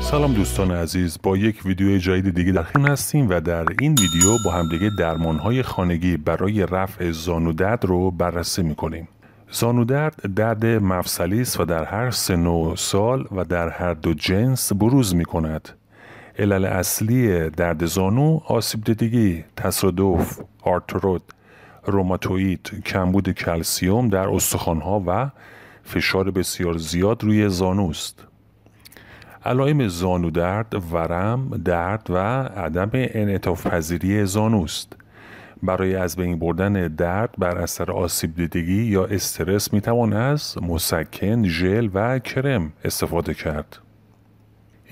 سلام دوستان عزیز با یک ویدیو جدید دیگه در هستیم و در این ویدیو با همدیگه درمانهای خانگی برای رفع زانو درد رو بررسی میکنیم زانو درد درد مفصلی است و در هر سن و سال و در هر دو جنس بروز می کند. علل اصلی درد زانو آسیب دیدگی، تصادف، آرترود، روماتوئید کمبود کلسیوم در استخوانها و فشار بسیار زیاد روی است علائم زانو درد ورم درد و عدم انعطاف پذیری است برای از بین بردن درد بر اثر آسیب دیدگی یا استرس میتوان از مسکن ژل و کرم استفاده کرد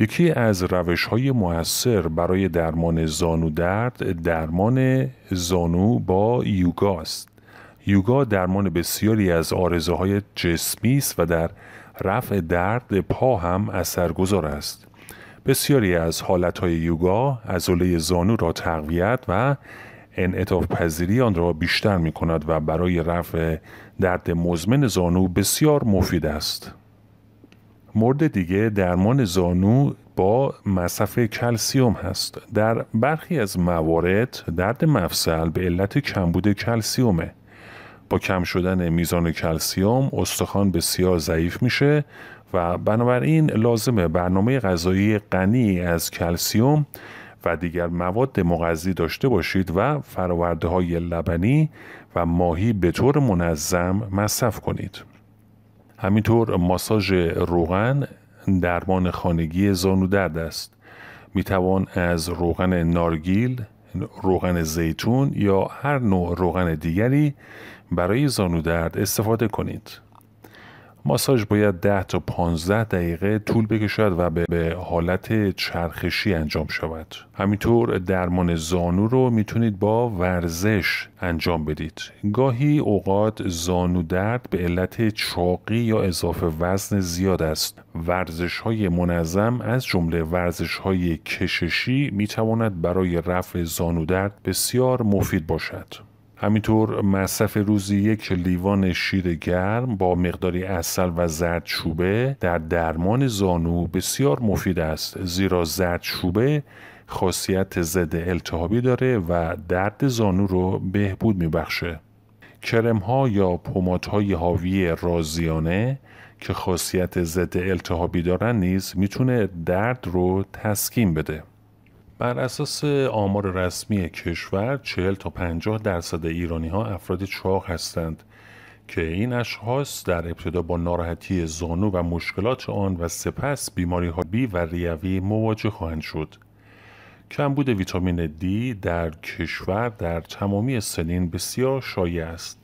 یکی از روش های موثر برای درمان زانو درد درمان زانو با یوگا است. یوگا درمان بسیاری از آرزه های جسمی است و در رفع درد پا هم اثرگذار است. بسیاری از حالت های یوگا عضله زانو را تقویت و انعطاف پذیری آن را بیشتر می کند و برای رفع درد مزمن زانو بسیار مفید است. مورد دیگه درمان زانو با مصرف کلسیوم هست در برخی از موارد درد مفصل به علت کمبود کلسیومه با کم شدن میزان کلسیوم استخوان بسیار ضعیف میشه و بنابراین لازمه برنامه غذایی غنی از کلسیوم و دیگر مواد مغذی داشته باشید و فرورده های لبنی و ماهی به طور منظم مصرف کنید. همینطور ماساژ روغن درمان خانگی زانو درد است می توان از روغن نارگیل، روغن زیتون یا هر نوع روغن دیگری برای زانو درد استفاده کنید. ماساژ باید 10 تا 15 دقیقه طول بکشد و به حالت چرخشی انجام شود همینطور درمان زانو رو میتونید با ورزش انجام بدید گاهی اوقات زانو درد به علت چاقی یا اضافه وزن زیاد است ورزش های منظم از جمله ورزش های کششی میتواند برای رفع زانو درد بسیار مفید باشد همینطور مصرف روزی یک لیوان شیر گرم با مقداری اصل و زردچوبه در درمان زانو بسیار مفید است زیرا زردچوبه خاصیت ضد التهابی داره و درد زانو رو بهبود میبخشه کرم ها یا پومات های حاوی رازیانه که خاصیت ضد التهابی دارن نیز میتونه درد رو تسکین بده بر اساس آمار رسمی کشور 40 تا 50 درصد ایرانی ها افراد چاق هستند که این اشخاص در ابتدا با ناراحتی زانو و مشکلات آن و سپس بیماری ها بی و ریوی مواجه خواهند شد. کمبود ویتامین دی در کشور در تمامی سنین بسیار شایع است.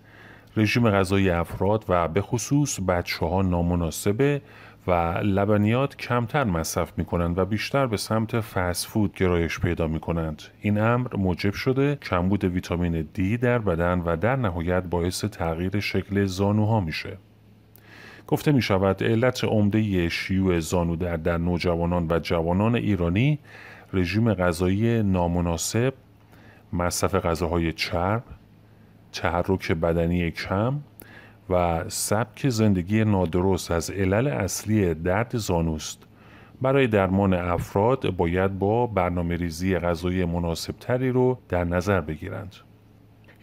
رژیم غذایی افراد و به خصوص بچه ها نامناسبه و لبنیات کمتر مصرف می کنند و بیشتر به سمت فود گرایش پیدا می کنند. این امر موجب شده کمبود ویتامین D در بدن و در نهایت باعث تغییر شکل زانوها میشه. گفته می شود علت عمده شیوع زانو در در نوجوانان و جوانان ایرانی رژیم غذایی نامناسب، مصرف غذاهای چرب، تحرک بدنی کم و سبک زندگی نادرست از علل اصلی درد زانوست. برای درمان افراد باید با برنامه ریزی مناسب مناسبتری رو در نظر بگیرند.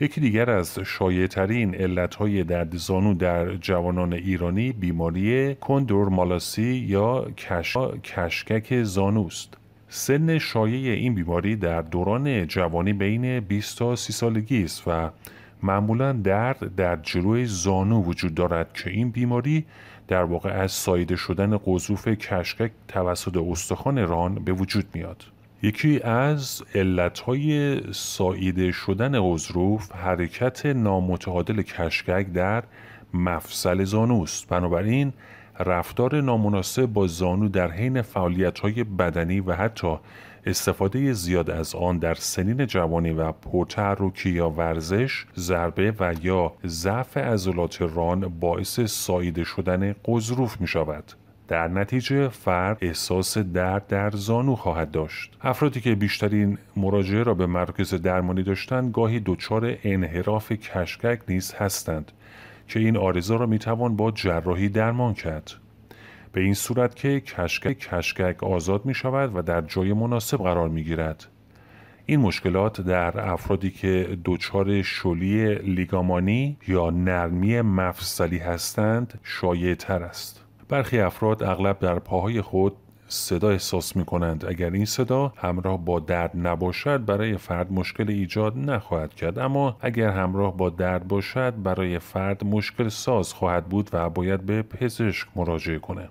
یکی دیگر از شایعترین علتهای درد زانو در جوانان ایرانی بیماری مالاسی یا کش... کشکک زانوست. سن شایع این بیماری در دوران جوانی بین 20 تا 30 سالگی است و معمولا درد در جلوی زانو وجود دارد که این بیماری در واقع از سایده شدن قضوف کشکک توسط استخوان ران به وجود میاد یکی از علتهای سایده شدن عضروف حرکت نامتعادل کشکک در مفصل زانوست بنابراین رفتار نامناسب با زانو در حین فعالیت‌های بدنی و حتی استفاده زیاد از آن در سنین جوانی و پرتحرکی یا ورزش ضربه و یا ضعف عضلات ران باعث ساییده شدن قذروف می شود در نتیجه فرد احساس درد در زانو خواهد داشت افرادی که بیشترین مراجعه را به مرکز درمانی داشتند گاهی دچار انحراف کشکک نیز هستند که این آرزه را میتوان با جراحی درمان کرد به این صورت که کشکک, کشکک آزاد می شود و در جای مناسب قرار می گیرد. این مشکلات در افرادی که دچار شلی لیگامانی یا نرمی مفصلی هستند شایع تر است. برخی افراد اغلب در پاهای خود صدا احساس می کنند اگر این صدا همراه با درد نباشد برای فرد مشکل ایجاد نخواهد کرد اما اگر همراه با درد باشد برای فرد مشکل ساز خواهد بود و باید به پزشک مراجعه کنه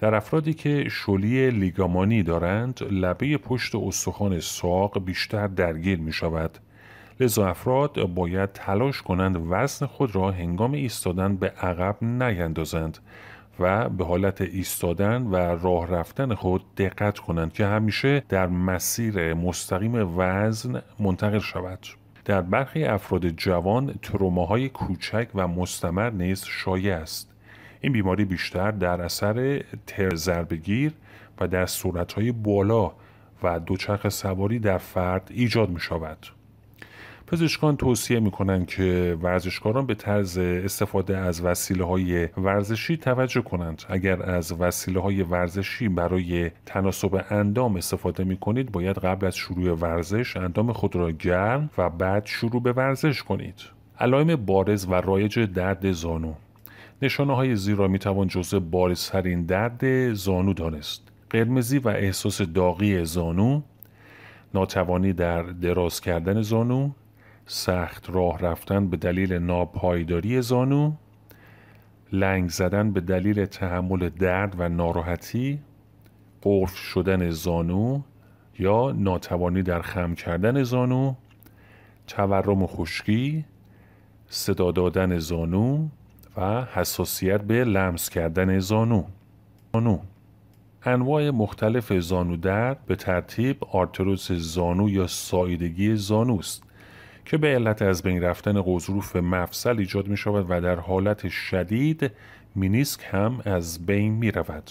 در افرادی که شلی لیگامانی دارند لبه پشت استخوان ساق بیشتر درگیر می شود لذا افراد باید تلاش کنند وزن خود را هنگام ایستادن به عقب نیندازند و به حالت ایستادن و راه رفتن خود دقت کنند که همیشه در مسیر مستقیم وزن منتقل شود در برخی افراد جوان تروماهای کوچک و مستمر نیز شایع است این بیماری بیشتر در اثر تر بگیر و در های بالا و دوچرخ سواری در فرد ایجاد می شود. پزشکان توصیه می کنند که ورزشکاران به طرز استفاده از وسیله های ورزشی توجه کنند. اگر از وسیله های ورزشی برای تناسب اندام استفاده می کنید باید قبل از شروع ورزش اندام خود را گرم و بعد شروع به ورزش کنید. علائم بارز و رایج درد زانو نشانه های زیر را می توان جزء بارزترین درد زانو دانست. قرمزی و احساس داغی زانو، ناتوانی در دراز کردن زانو، سخت راه رفتن به دلیل ناپایداری زانو، لنگ زدن به دلیل تحمل درد و ناراحتی، قرف شدن زانو یا ناتوانی در خم کردن زانو، تورم و خشکی، صدا دادن زانو، حساسیت به لمس کردن زانو. انواع مختلف زانو درد به ترتیب آرتروز زانو یا سایدگی است که به علت از بین رفتن غضروف مفصل ایجاد می شود و در حالت شدید مینیسک هم از بین می رود.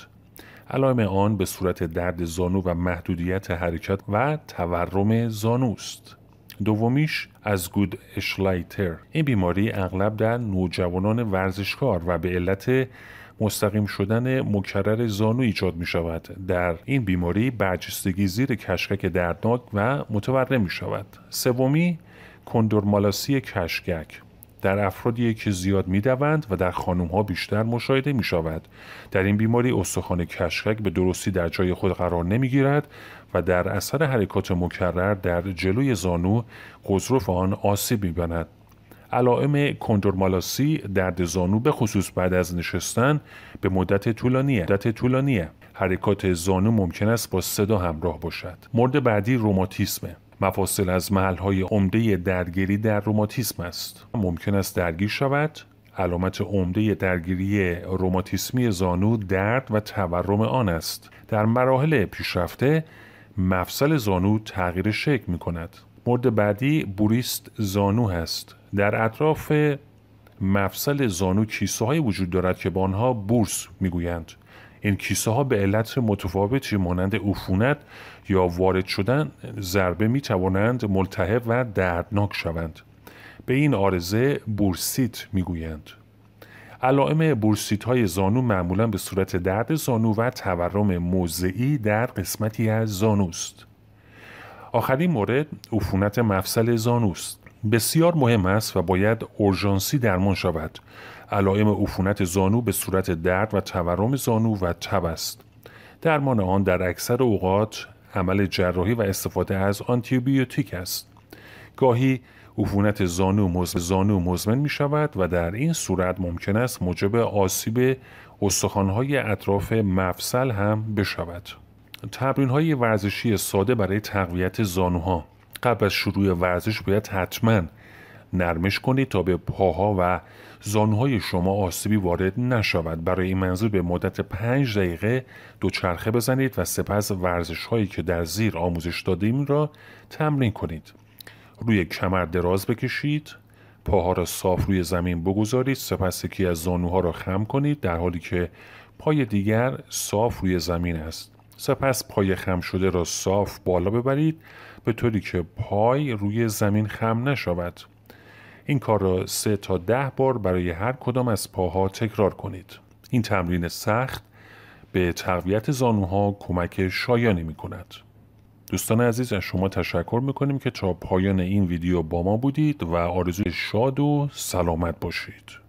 علائم آن به صورت درد زانو و محدودیت حرکت و تورم است دومیش از گود اشلایتر این بیماری اغلب در نوجوانان ورزشکار و به علت مستقیم شدن مکرر زانو ایجاد می شود در این بیماری برجستگی زیر کشکک دردناک و متورم می شود سومی کندرمالاسی کشکک در افرادی که زیاد میدوند و در خانم ها بیشتر مشاهده می شود. در این بیماری استخوان کشکک به درستی در جای خود قرار نمی گیرد و در اثر حرکات مکرر در جلوی زانو قضرف آن آسیب می بند. علائم کندرمالاسی درد زانو به خصوص بعد از نشستن به مدت طولانی، مدت طولانی حرکات زانو ممکن است با صدا همراه باشد. مورد بعدی روماتیسمه. مفاصل از محلهای عمده درگیری در روماتیسم است ممکن است درگیر شود علامت عمده درگیری روماتیسمی زانو درد و تورم آن است در مراحل پیشرفته مفصل زانو تغییر شکل می کند مورد بعدی بوریست زانو است. در اطراف مفصل زانو کیسه وجود دارد که به آنها بورس میگویند این کیسه ها به علت متفاوتی مانند عفونت یا وارد شدن ضربه می توانند ملتهب و دردناک شوند به این آرزه بورسیت می گویند علائم بورسیت های زانو معمولا به صورت درد زانو و تورم موضعی در قسمتی از است آخرین مورد عفونت مفصل است بسیار مهم است و باید اورژانسی درمان شود علائم عفونت زانو به صورت درد و تورم زانو و تب است درمان آن در اکثر اوقات عمل جراحی و استفاده از آنتیبیوتیک است گاهی عفونت زانو مزمن, زانو می شود و در این صورت ممکن است موجب آسیب استخوانهای اطراف مفصل هم بشود تمرین های ورزشی ساده برای تقویت زانوها قبل از شروع ورزش باید حتماً نرمش کنید تا به پاها و زانوهای شما آسیبی وارد نشود برای این منظور به مدت پنج دقیقه دوچرخه بزنید و سپس ورزش هایی که در زیر آموزش دادیم را تمرین کنید روی کمر دراز بکشید پاها را صاف روی زمین بگذارید سپس یکی از زانوها را خم کنید در حالی که پای دیگر صاف روی زمین است سپس پای خم شده را صاف بالا ببرید به طوری که پای روی زمین خم نشود این کار را سه تا ده بار برای هر کدام از پاها تکرار کنید. این تمرین سخت به تقویت زانوها کمک شایانی می کند. دوستان عزیز از شما تشکر میکنیم که تا پایان این ویدیو با ما بودید و آرزوی شاد و سلامت باشید.